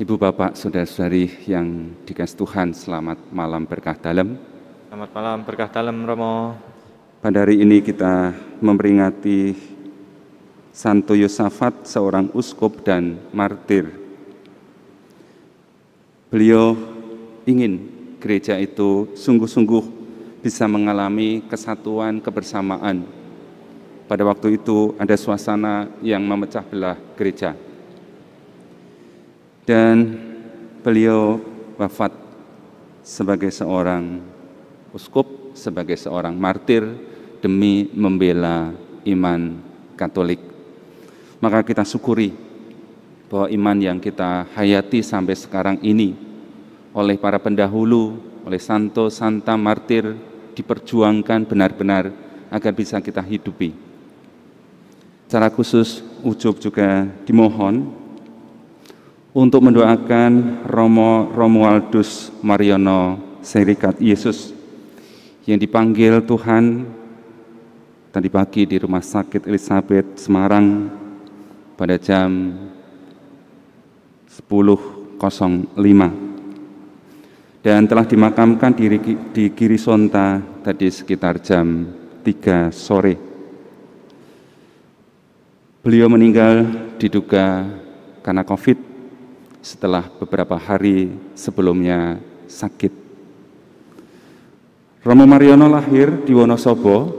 Ibu Bapak, Saudara-saudari yang dikasih Tuhan, selamat malam berkah dalam. Selamat malam berkah dalam, Romo. Pada hari ini kita memperingati Santo Yosafat, seorang uskup dan martir. Beliau ingin gereja itu sungguh-sungguh bisa mengalami kesatuan kebersamaan. Pada waktu itu ada suasana yang memecah belah gereja dan beliau wafat sebagai seorang uskup, sebagai seorang martir demi membela iman Katolik. Maka kita syukuri bahwa iman yang kita hayati sampai sekarang ini oleh para pendahulu, oleh santo, santa, martir diperjuangkan benar-benar agar bisa kita hidupi. Secara khusus, ujub juga dimohon untuk mendoakan Romo Romualdus Mariono Serikat Yesus yang dipanggil Tuhan tadi pagi di Rumah Sakit Elizabeth Semarang pada jam 10.05 dan telah dimakamkan di, di Kiri Sonta tadi sekitar jam 3 sore. Beliau meninggal diduga karena COVID -19 setelah beberapa hari sebelumnya sakit. Romo Mariono lahir di Wonosobo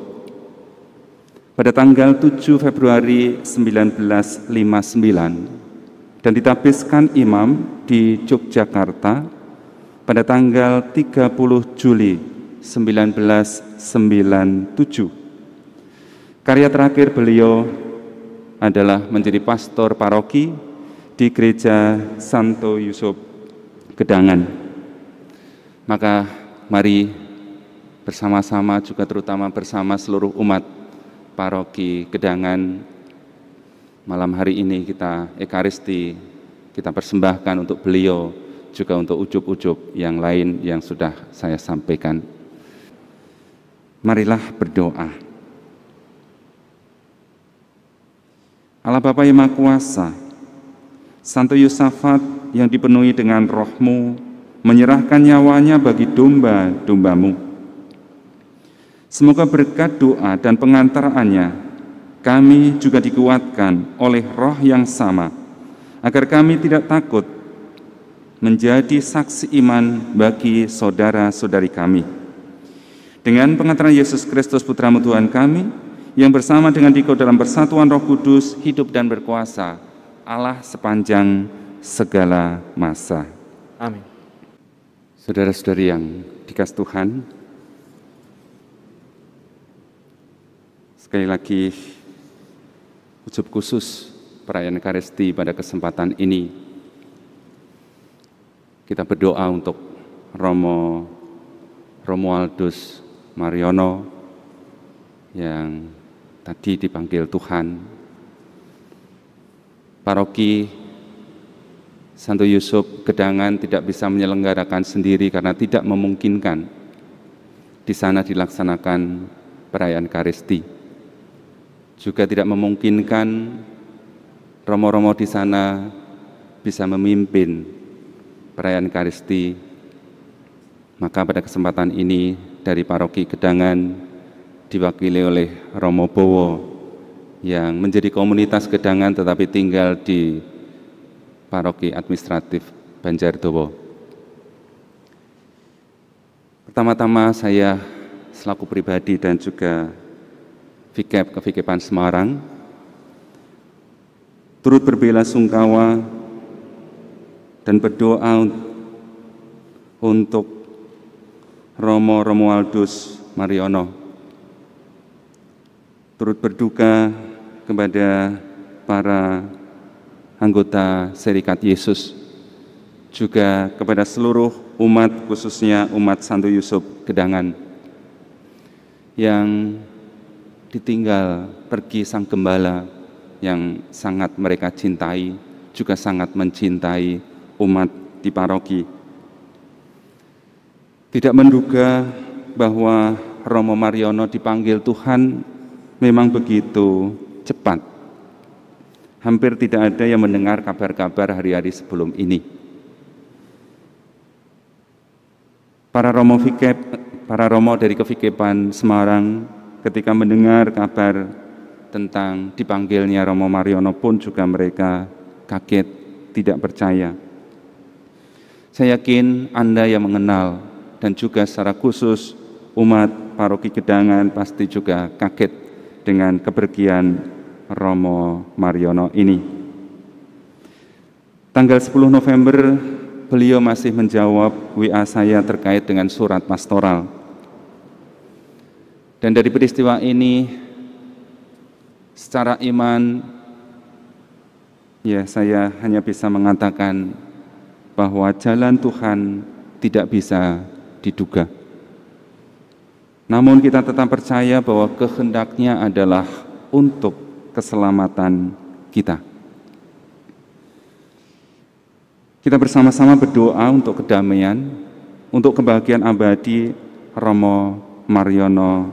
pada tanggal 7 Februari 1959 dan ditabiskan imam di Yogyakarta pada tanggal 30 Juli 1997. Karya terakhir beliau adalah menjadi pastor paroki di gereja Santo Yusuf Gedangan. Maka mari bersama-sama juga terutama bersama seluruh umat paroki Gedangan malam hari ini kita ekaristi kita persembahkan untuk beliau juga untuk ujub-ujub yang lain yang sudah saya sampaikan. Marilah berdoa. Allah Bapa yang Maha Kuasa, Santo Yusafat yang dipenuhi dengan rohmu, menyerahkan nyawanya bagi domba-dombamu. Semoga berkat doa dan pengantaraannya, kami juga dikuatkan oleh roh yang sama, agar kami tidak takut menjadi saksi iman bagi saudara-saudari kami. Dengan pengantaran Yesus Kristus Putramu Tuhan kami, yang bersama dengan Dikau dalam persatuan roh kudus, hidup dan berkuasa Allah sepanjang segala masa. Amin. Saudara-saudari yang dikasih Tuhan, sekali lagi ucup khusus perayaan karesti pada kesempatan ini. Kita berdoa untuk Romo Romualdus Mariono yang tadi dipanggil Tuhan paroki Santo Yusuf Gedangan tidak bisa menyelenggarakan sendiri karena tidak memungkinkan di sana dilaksanakan perayaan Karisti. Juga tidak memungkinkan romo-romo di sana bisa memimpin perayaan Karisti. Maka pada kesempatan ini dari paroki Gedangan diwakili oleh Romo Bowo yang menjadi komunitas gedangan tetapi tinggal di paroki administratif Banjar Dowo. Pertama-tama saya selaku pribadi dan juga ke Kevikepan Semarang turut berbela sungkawa dan berdoa untuk Romo Romualdus Mariono turut berduka kepada para anggota Serikat Yesus, juga kepada seluruh umat, khususnya umat Santo Yusuf Kedangan yang ditinggal pergi sang gembala yang sangat mereka cintai, juga sangat mencintai umat di paroki. Tidak menduga bahwa Romo Mariono dipanggil Tuhan memang begitu hampir tidak ada yang mendengar kabar-kabar hari-hari sebelum ini. Para romo fikep, para romo dari kefikepan Semarang ketika mendengar kabar tentang dipanggilnya Romo Mariono pun juga mereka kaget, tidak percaya. Saya yakin Anda yang mengenal dan juga secara khusus umat paroki Gedangan pasti juga kaget dengan kepergian Romo Mariono ini. Tanggal 10 November, beliau masih menjawab WA saya terkait dengan surat pastoral. Dan dari peristiwa ini, secara iman, ya saya hanya bisa mengatakan bahwa jalan Tuhan tidak bisa diduga. Namun kita tetap percaya bahwa kehendaknya adalah untuk keselamatan kita. Kita bersama-sama berdoa untuk kedamaian, untuk kebahagiaan abadi Romo Mariono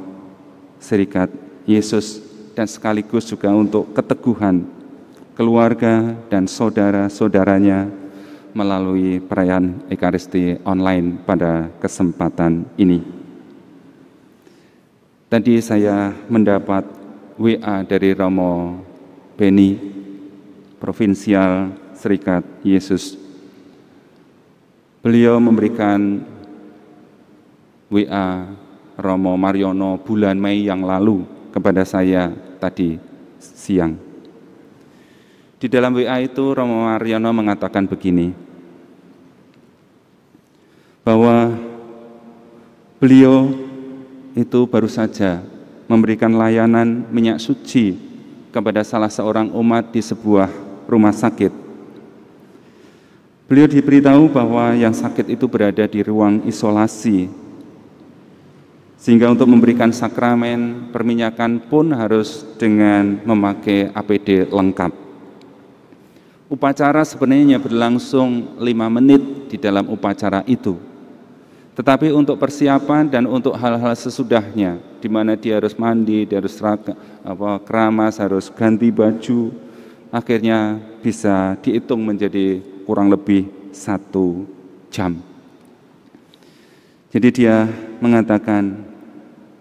Serikat Yesus dan sekaligus juga untuk keteguhan keluarga dan saudara-saudaranya melalui perayaan Ekaristi online pada kesempatan ini. Tadi saya mendapat WA dari Romo Beni, Provinsial Serikat Yesus. Beliau memberikan WA Romo Mariono bulan Mei yang lalu kepada saya tadi siang. Di dalam WA itu Romo Mariono mengatakan begini, bahwa beliau itu baru saja memberikan layanan minyak suci kepada salah seorang umat di sebuah rumah sakit. Beliau diberitahu bahwa yang sakit itu berada di ruang isolasi, sehingga untuk memberikan sakramen perminyakan pun harus dengan memakai APD lengkap. Upacara sebenarnya berlangsung lima menit di dalam upacara itu. Tetapi untuk persiapan dan untuk hal-hal sesudahnya, di mana dia harus mandi, dia harus raka, apa, keramas, harus ganti baju, akhirnya bisa dihitung menjadi kurang lebih satu jam. Jadi dia mengatakan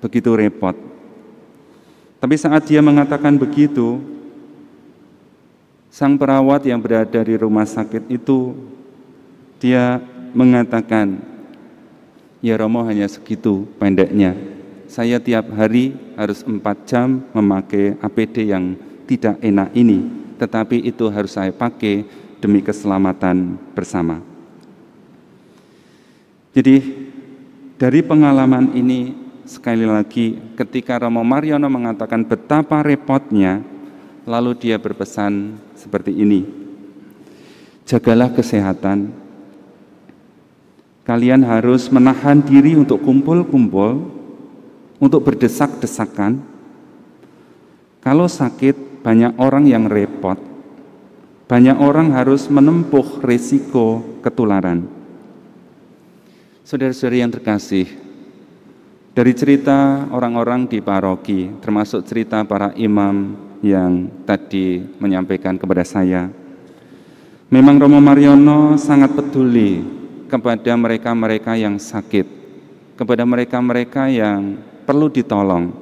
begitu repot. Tapi saat dia mengatakan begitu, sang perawat yang berada di rumah sakit itu, dia mengatakan, Ya Romo hanya segitu pendeknya. Saya tiap hari harus empat jam memakai APD yang tidak enak ini, tetapi itu harus saya pakai demi keselamatan bersama. Jadi dari pengalaman ini sekali lagi ketika Romo Mariono mengatakan betapa repotnya, lalu dia berpesan seperti ini. Jagalah kesehatan, Kalian harus menahan diri untuk kumpul-kumpul, untuk berdesak-desakan. Kalau sakit, banyak orang yang repot. Banyak orang harus menempuh risiko ketularan. Saudara-saudari yang terkasih, dari cerita orang-orang di paroki, termasuk cerita para imam yang tadi menyampaikan kepada saya, Memang Romo Mariono sangat peduli kepada mereka-mereka yang sakit, kepada mereka-mereka yang perlu ditolong.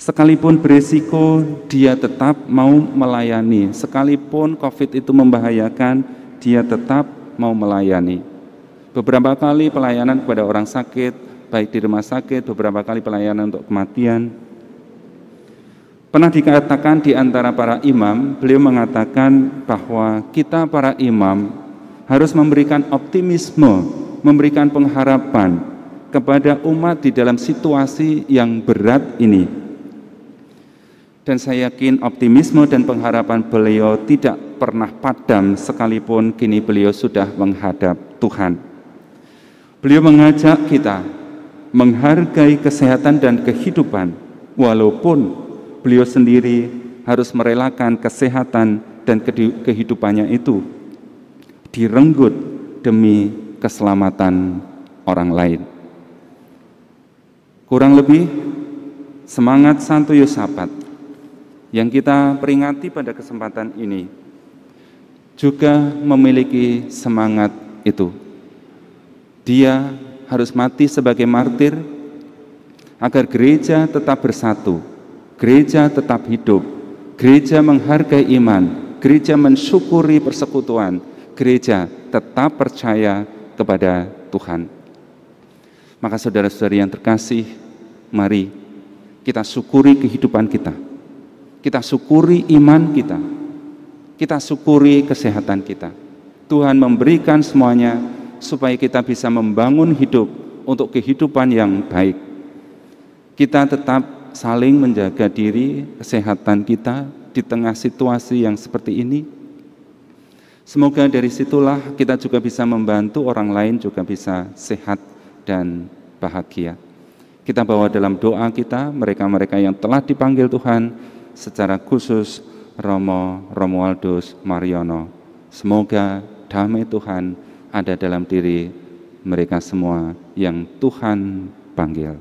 Sekalipun berisiko, dia tetap mau melayani. Sekalipun COVID itu membahayakan, dia tetap mau melayani. Beberapa kali pelayanan kepada orang sakit, baik di rumah sakit, beberapa kali pelayanan untuk kematian. Pernah dikatakan di antara para imam, beliau mengatakan bahwa kita para imam harus memberikan optimisme, memberikan pengharapan kepada umat di dalam situasi yang berat ini. Dan saya yakin optimisme dan pengharapan beliau tidak pernah padam sekalipun kini beliau sudah menghadap Tuhan. Beliau mengajak kita menghargai kesehatan dan kehidupan walaupun beliau sendiri harus merelakan kesehatan dan kehidupannya itu direnggut demi keselamatan orang lain. Kurang lebih semangat Santo Yosafat yang kita peringati pada kesempatan ini juga memiliki semangat itu. Dia harus mati sebagai martir agar gereja tetap bersatu, gereja tetap hidup, gereja menghargai iman, gereja mensyukuri persekutuan, gereja tetap percaya kepada Tuhan. Maka saudara-saudari yang terkasih, mari kita syukuri kehidupan kita. Kita syukuri iman kita. Kita syukuri kesehatan kita. Tuhan memberikan semuanya supaya kita bisa membangun hidup untuk kehidupan yang baik. Kita tetap saling menjaga diri, kesehatan kita di tengah situasi yang seperti ini Semoga dari situlah kita juga bisa membantu orang lain juga bisa sehat dan bahagia. Kita bawa dalam doa kita mereka-mereka yang telah dipanggil Tuhan secara khusus Romo Romualdus Mariono. Semoga damai Tuhan ada dalam diri mereka semua yang Tuhan panggil.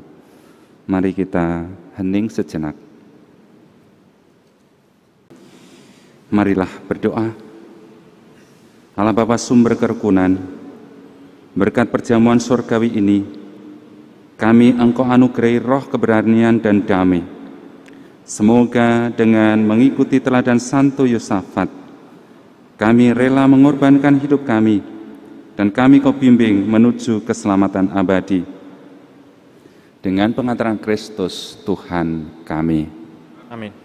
Mari kita hening sejenak. Marilah berdoa. Allah Bapa sumber kerukunan, berkat perjamuan surgawi ini, kami engkau anugerahi roh keberanian dan damai. Semoga dengan mengikuti teladan Santo Yosafat, kami rela mengorbankan hidup kami, dan kami kau bimbing menuju keselamatan abadi. Dengan pengantaran Kristus, Tuhan kami. Amin.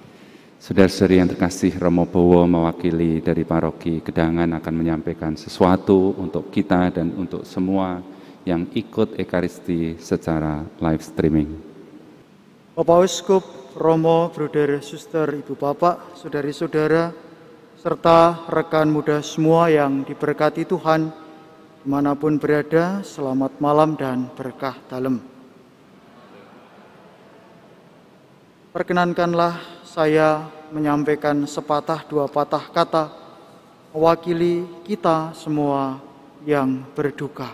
Saudara-saudari yang terkasih, Romo Bowo mewakili dari paroki Kedangan akan menyampaikan sesuatu untuk kita dan untuk semua yang ikut Ekaristi secara live streaming. Bapak Uskup, Romo, Bruder, Suster, Ibu Bapak, Saudari-saudara, serta rekan muda semua yang diberkati Tuhan, dimanapun berada, selamat malam dan berkah dalam. Perkenankanlah saya menyampaikan sepatah dua patah kata mewakili kita semua yang berduka.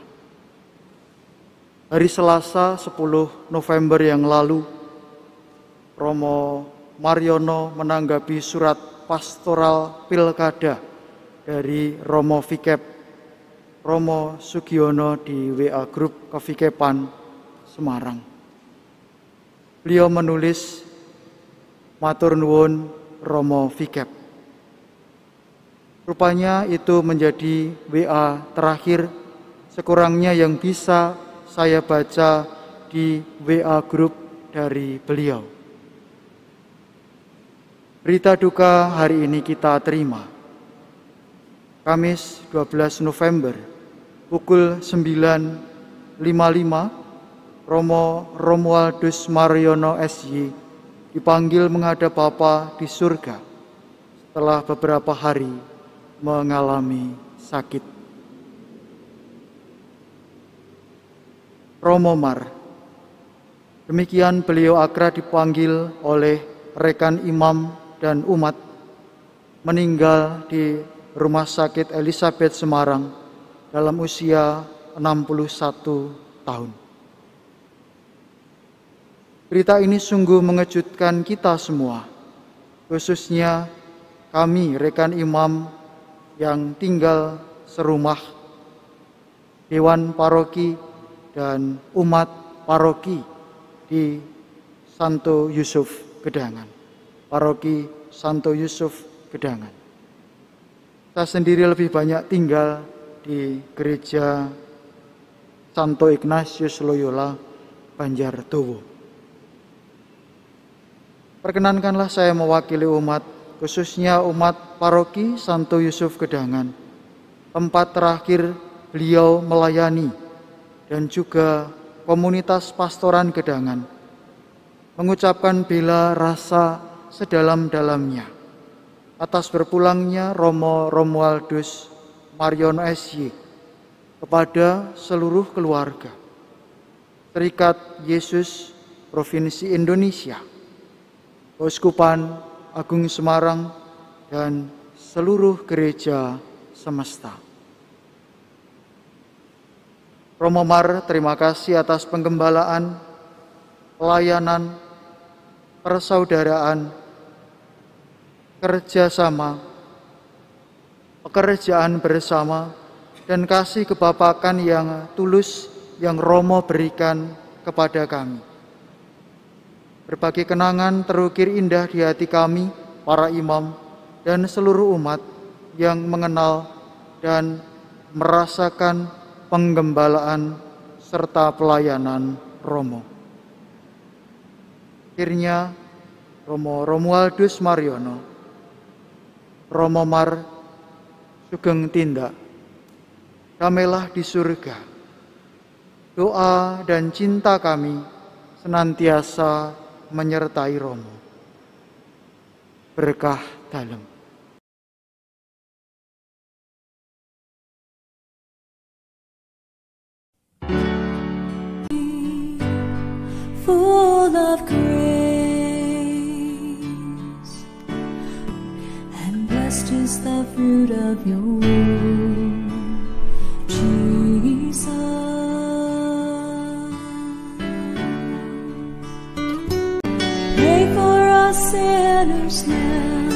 Hari Selasa 10 November yang lalu, Romo Mariono menanggapi surat pastoral pilkada dari Romo Vikep, Romo Sugiono di WA Group Kevikepan Semarang. Beliau menulis, Matur Nuwun Romo Vikep. Rupanya itu menjadi WA terakhir sekurangnya yang bisa saya baca di WA grup dari beliau. Berita duka hari ini kita terima. Kamis 12 November pukul 9.55 Romo Romualdus Mariono SY dipanggil menghadap Bapa di surga setelah beberapa hari mengalami sakit. Romo Mar, demikian beliau akra dipanggil oleh rekan imam dan umat meninggal di Rumah Sakit Elizabeth Semarang dalam usia 61 tahun. Berita ini sungguh mengejutkan kita semua, khususnya kami rekan imam yang tinggal serumah, dewan paroki dan umat paroki di Santo Yusuf Gedangan. Paroki Santo Yusuf Gedangan. Saya sendiri lebih banyak tinggal di gereja Santo Ignatius Loyola Banjar Tubuh. Perkenankanlah saya mewakili umat, khususnya umat paroki Santo Yusuf Kedangan. Tempat terakhir beliau melayani dan juga komunitas pastoran Kedangan. Mengucapkan bela rasa sedalam-dalamnya atas berpulangnya Romo Romualdus Marion SY kepada seluruh keluarga. Terikat Yesus Provinsi Indonesia. Keuskupan Agung Semarang, dan seluruh gereja semesta. Romo Mar, terima kasih atas penggembalaan, pelayanan, persaudaraan, kerjasama, pekerjaan bersama, dan kasih kebapakan yang tulus yang Romo berikan kepada kami. Berbagai kenangan terukir indah di hati kami, para imam, dan seluruh umat yang mengenal dan merasakan penggembalaan serta pelayanan Romo. Akhirnya, Romo Romualdus Mariono, Romo Mar Sugeng Tindak, kamilah di surga. Doa dan cinta kami senantiasa menyertai Romo. Berkah dalam. Full of grace, and blessed is the fruit of your womb. Pray for us sinners now.